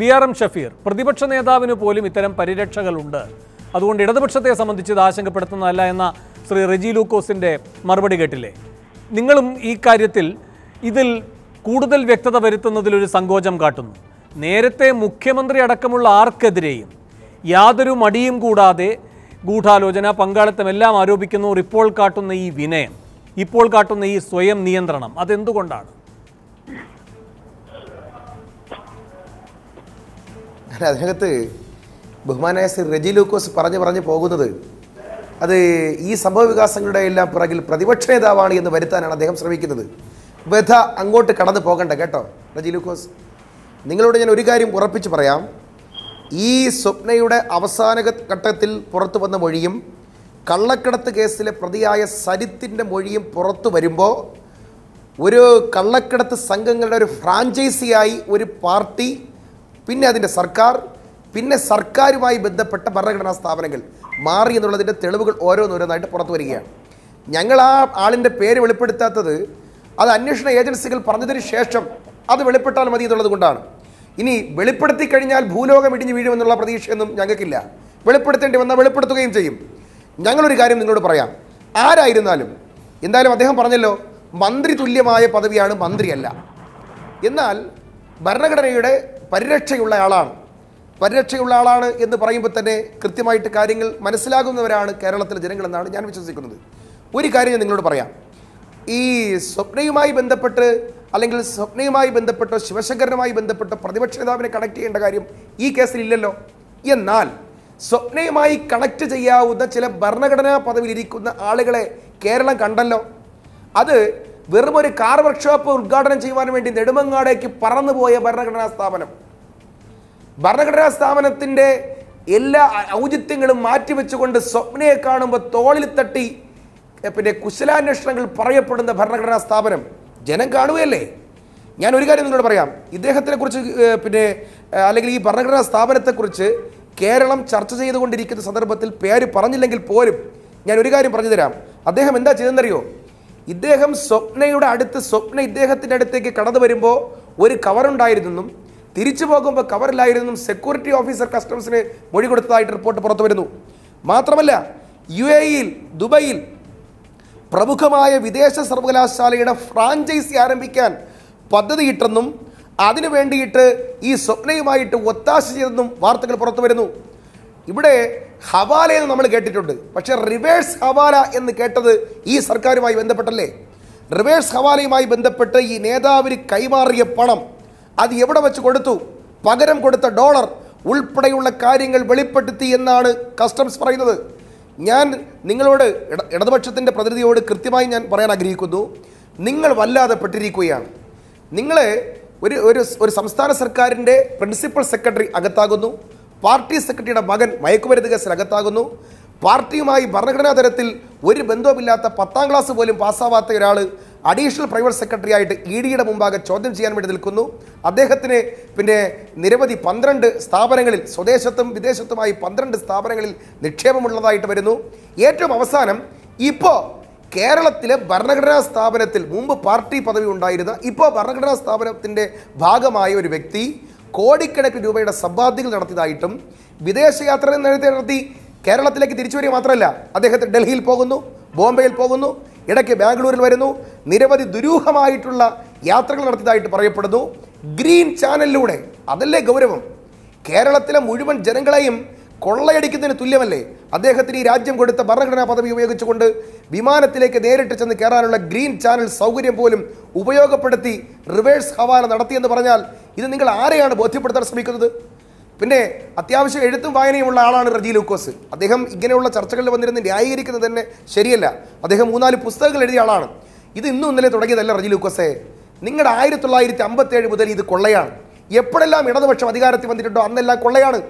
B R M Shafeer പ്രതിപക്ഷ നേതാവിന് പോലും ഇത്തരം പരിരക്ഷകളുണ്ട് അതുകൊണ്ട് ഇടതുപക്ഷത്തെ സംബന്ധിച്ച് ഇത് ആശങ്കപ്പെടുത്തുന്നതല്ല എന്ന ശ്രീ റെജി ലൂക്കോസിൻ്റെ മറുപടി കേട്ടില്ലേ നിങ്ങളും ഈ കാര്യത്തിൽ ഇതിൽ കൂടുതൽ വ്യക്തത വരുത്തുന്നതിലൊരു സങ്കോചം കാട്ടുന്നു നേരത്തെ മുഖ്യമന്ത്രി അടക്കമുള്ള ആർക്കെതിരെയും യാതൊരു മടിയും കൂടാതെ ഗൂഢാലോചന പങ്കാളിത്തം എല്ലാം ആരോപിക്കുന്നവർ ഇപ്പോൾ കാട്ടുന്ന ഈ വിനയം ഇപ്പോൾ കാട്ടുന്ന ഈ സ്വയം നിയന്ത്രണം അതെന്തുകൊണ്ടാണ് അങ്ങനെ അതിനകത്ത് ബഹുമാനായ ശ്രീ റെജി ലൂക്കോസ് പറഞ്ഞു പറഞ്ഞു പോകുന്നത് അത് ഈ സംഭവ വികാസങ്ങളുടെ എല്ലാം പിറകിൽ പ്രതിപക്ഷ നേതാവാണ് എന്ന് വരുത്താനാണ് അദ്ദേഹം ശ്രമിക്കുന്നത് വ്യഥ അങ്ങോട്ട് കടന്നു പോകണ്ട കേട്ടോ റജി ലൂക്കോസ് നിങ്ങളോട് ഞാൻ ഒരു കാര്യം ഉറപ്പിച്ച് പറയാം ഈ സ്വപ്നയുടെ അവസാന ഘട്ടത്തിൽ പുറത്തു വന്ന മൊഴിയും കള്ളക്കടത്ത് കേസിലെ പ്രതിയായ സരിത്തിൻ്റെ മൊഴിയും പുറത്തു വരുമ്പോൾ ഒരു കള്ളക്കടത്ത് സംഘങ്ങളുടെ ഒരു ഫ്രാഞ്ചൈസിയായി ഒരു പാർട്ടി പിന്നെ അതിൻ്റെ സർക്കാർ പിന്നെ സർക്കാരുമായി ബന്ധപ്പെട്ട ഭരണഘടനാ സ്ഥാപനങ്ങൾ മാറി എന്നുള്ളതിൻ്റെ തെളിവുകൾ ഓരോന്നോരോന്നായിട്ട് പുറത്തു വരികയാണ് ഞങ്ങൾ ആ ആളിൻ്റെ പേര് വെളിപ്പെടുത്താത്തത് അത് അന്വേഷണ ഏജൻസികൾ പറഞ്ഞതിന് ശേഷം അത് വെളിപ്പെട്ടാൽ മതി എന്നുള്ളത് കൊണ്ടാണ് ഇനി വെളിപ്പെടുത്തി കഴിഞ്ഞാൽ ഭൂലോകം ഇടിഞ്ഞു വീഴുമെന്നുള്ള പ്രതീക്ഷയൊന്നും ഞങ്ങൾക്കില്ല വെളിപ്പെടുത്തേണ്ടി വന്നാൽ വെളിപ്പെടുത്തുകയും ചെയ്യും ഞങ്ങളൊരു കാര്യം നിങ്ങളോട് പറയാം ആരായിരുന്നാലും എന്തായാലും അദ്ദേഹം പറഞ്ഞല്ലോ മന്ത്രി തുല്യമായ പദവിയാണ് മന്ത്രിയല്ല എന്നാൽ ഭരണഘടനയുടെ പരിരക്ഷയുള്ള ആളാണ് പരിരക്ഷയുള്ള ആളാണ് എന്ന് പറയുമ്പോൾ തന്നെ കൃത്യമായിട്ട് കാര്യങ്ങൾ മനസ്സിലാകുന്നവരാണ് കേരളത്തിലെ ജനങ്ങളെന്നാണ് ഞാൻ വിശ്വസിക്കുന്നത് ഒരു കാര്യം ഞാൻ നിങ്ങളോട് പറയാം ഈ സ്വപ്നയുമായി ബന്ധപ്പെട്ട് അല്ലെങ്കിൽ സ്വപ്നയുമായി ബന്ധപ്പെട്ട് ശിവശങ്കരനുമായി ബന്ധപ്പെട്ട് പ്രതിപക്ഷ നേതാവിനെ കണക്ട് ചെയ്യേണ്ട കാര്യം ഈ കേസിൽ ഇല്ലല്ലോ എന്നാൽ സ്വപ്നയുമായി കണക്ട് ചെയ്യാവുന്ന ചില ഭരണഘടനാ പദവിയിലിരിക്കുന്ന ആളുകളെ കേരളം കണ്ടല്ലോ അത് വെറും ഒരു കാർ വർക്ക്ഷോപ്പ് ഉദ്ഘാടനം ചെയ്യുവാൻ വേണ്ടി നെടുമങ്ങാടേക്ക് പറന്നുപോയ ഭരണഘടനാ സ്ഥാപനം ഭരണഘടനാ സ്ഥാപനത്തിൻ്റെ എല്ലാ ഔചിത്യങ്ങളും മാറ്റിവെച്ചുകൊണ്ട് സ്വപ്നയെ കാണുമ്പോൾ തോളിൽ തട്ടി പിന്നെ കുശലാന്വേഷണങ്ങൾ പറയപ്പെടുന്ന ഭരണഘടനാ സ്ഥാപനം ജനം കാണുകയല്ലേ ഞാൻ ഒരു കാര്യം നിങ്ങളോട് പറയാം ഇദ്ദേഹത്തിനെ കുറിച്ച് പിന്നെ അല്ലെങ്കിൽ ഈ ഭരണഘടനാ സ്ഥാപനത്തെക്കുറിച്ച് കേരളം ചർച്ച ചെയ്തുകൊണ്ടിരിക്കുന്ന സന്ദർഭത്തിൽ പേര് പറഞ്ഞില്ലെങ്കിൽ പോലും ഞാൻ ഒരു കാര്യം പറഞ്ഞു തരാം അദ്ദേഹം എന്താ ചെയ്തെന്നറിയോ ഇദ്ദേഹം സ്വപ്നയുടെ അടുത്ത് സ്വപ്ന ഇദ്ദേഹത്തിൻ്റെ അടുത്തേക്ക് കടന്നു വരുമ്പോൾ ഒരു കവറുണ്ടായിരുന്നെന്നും തിരിച്ചു പോകുമ്പോൾ കവറിലായിരുന്നെന്നും സെക്യൂരിറ്റി ഓഫീസർ കസ്റ്റംസിന് മൊഴി കൊടുത്തതായിട്ട് റിപ്പോർട്ട് പുറത്തു വരുന്നു മാത്രമല്ല യു എ ഇയിൽ ദുബൈയിൽ പ്രമുഖമായ വിദേശ സർവകലാശാലയുടെ ഫ്രാഞ്ചൈസി ആരംഭിക്കാൻ പദ്ധതിയിട്ടെന്നും അതിനു വേണ്ടിയിട്ട് ഈ സ്വപ്നയുമായിട്ട് ഒത്താശ ചെയ്തെന്നും വാർത്തകൾ പുറത്തു വരുന്നു ഇവിടെ ഹവാല എന്ന് നമ്മൾ കേട്ടിട്ടുണ്ട് പക്ഷേ റിവേഴ്സ് ഹവാല എന്ന് കേട്ടത് ഈ സർക്കാരുമായി ബന്ധപ്പെട്ടല്ലേ റിവേഴ്സ് ഹവാലയുമായി ബന്ധപ്പെട്ട് ഈ നേതാവിന് കൈമാറിയ പണം അത് എവിടെ വെച്ച് കൊടുത്തു പകരം കൊടുത്ത ഡോളർ ഉൾപ്പെടെയുള്ള കാര്യങ്ങൾ വെളിപ്പെടുത്തി എന്നാണ് കസ്റ്റംസ് പറയുന്നത് ഞാൻ നിങ്ങളോട് ഇടതുപക്ഷത്തിൻ്റെ പ്രതിനിധിയോട് കൃത്യമായി ഞാൻ പറയാൻ ആഗ്രഹിക്കുന്നു നിങ്ങൾ വല്ലാതെ പെട്ടിരിക്കുകയാണ് നിങ്ങളെ ഒരു ഒരു സംസ്ഥാന സർക്കാരിൻ്റെ പ്രിൻസിപ്പൽ സെക്രട്ടറി അകത്താകുന്നു പാർട്ടി സെക്രട്ടറിയുടെ മകൻ മയക്കുമരുന്ന് കേസിൽ അകത്താകുന്നു പാർട്ടിയുമായി ഭരണഘടനാ തരത്തിൽ ഒരു ബന്ധവുമില്ലാത്ത പത്താം ക്ലാസ് പോലും പാസ്സാവാത്ത ഒരാൾ അഡീഷണൽ പ്രൈവറ്റ് സെക്രട്ടറി ആയിട്ട് ഇ ഡിയുടെ മുമ്പാകെ ചോദ്യം ചെയ്യാൻ വേണ്ടി നിൽക്കുന്നു അദ്ദേഹത്തിന് പിന്നെ നിരവധി പന്ത്രണ്ട് സ്ഥാപനങ്ങളിൽ സ്വദേശത്തും വിദേശത്തുമായി പന്ത്രണ്ട് സ്ഥാപനങ്ങളിൽ നിക്ഷേപമുള്ളതായിട്ട് വരുന്നു ഏറ്റവും അവസാനം ഇപ്പോൾ കേരളത്തിലെ ഭരണഘടനാ സ്ഥാപനത്തിൽ മുമ്പ് പാർട്ടി പദവി ഉണ്ടായിരുന്ന ഇപ്പോൾ ഭരണഘടനാ സ്ഥാപനത്തിൻ്റെ ഭാഗമായ ഒരു വ്യക്തി കോടിക്കണക്കിന് രൂപയുടെ സമ്പാദ്യങ്ങൾ നടത്തിയതായിട്ടും വിദേശയാത്ര നടത്തി കേരളത്തിലേക്ക് തിരിച്ചു വരിക മാത്രമല്ല അദ്ദേഹത്തെ ഡൽഹിയിൽ പോകുന്നു ബോംബെയിൽ പോകുന്നു ഇടയ്ക്ക് ബാംഗ്ലൂരിൽ വരുന്നു നിരവധി ദുരൂഹമായിട്ടുള്ള യാത്രകൾ നടത്തിയതായിട്ട് പറയപ്പെടുന്നു ഗ്രീൻ ചാനലിലൂടെ അതല്ലേ ഗൗരവം കേരളത്തിലെ മുഴുവൻ ജനങ്ങളെയും കൊള്ളയടിക്കുന്നതിന് തുല്യമല്ലേ അദ്ദേഹത്തിന് ഈ രാജ്യം കൊടുത്ത ഭരണഘടനാ പദവി ഉപയോഗിച്ചുകൊണ്ട് വിമാനത്തിലേക്ക് നേരിട്ട് ചെന്ന് കയറാനുള്ള ഗ്രീൻ ചാനൽ സൗകര്യം പോലും ഉപയോഗപ്പെടുത്തി റിവേഴ്സ് ഹവാല നടത്തിയെന്ന് പറഞ്ഞാൽ ഇത് നിങ്ങൾ ആരെയാണ് ബോധ്യപ്പെടുത്താൻ ശ്രമിക്കുന്നത് പിന്നെ അത്യാവശ്യം എഴുത്തും വായനയുമുള്ള ആളാണ് റജി ലൂക്കോസ് അദ്ദേഹം ഇങ്ങനെയുള്ള ചർച്ചകളിൽ വന്നിരുന്ന് ന്യായീകരിക്കുന്നത് തന്നെ ശരിയല്ല അദ്ദേഹം മൂന്നാല് പുസ്തകങ്ങൾ എഴുതിയ ആളാണ് ഇത് ഇന്നും ഇന്നലെ തുടങ്ങിയതല്ല റജി ലൂക്കോസേ നിങ്ങളുടെ ആയിരത്തി തൊള്ളായിരത്തി ഏഴ് മുതൽ ഇത് കൊള്ളയാണ് എപ്പോഴെല്ലാം ഇടതുപക്ഷം അധികാരത്തിൽ വന്നിട്ടുണ്ടോ അന്നെല്ലാം കൊള്ളയാണ്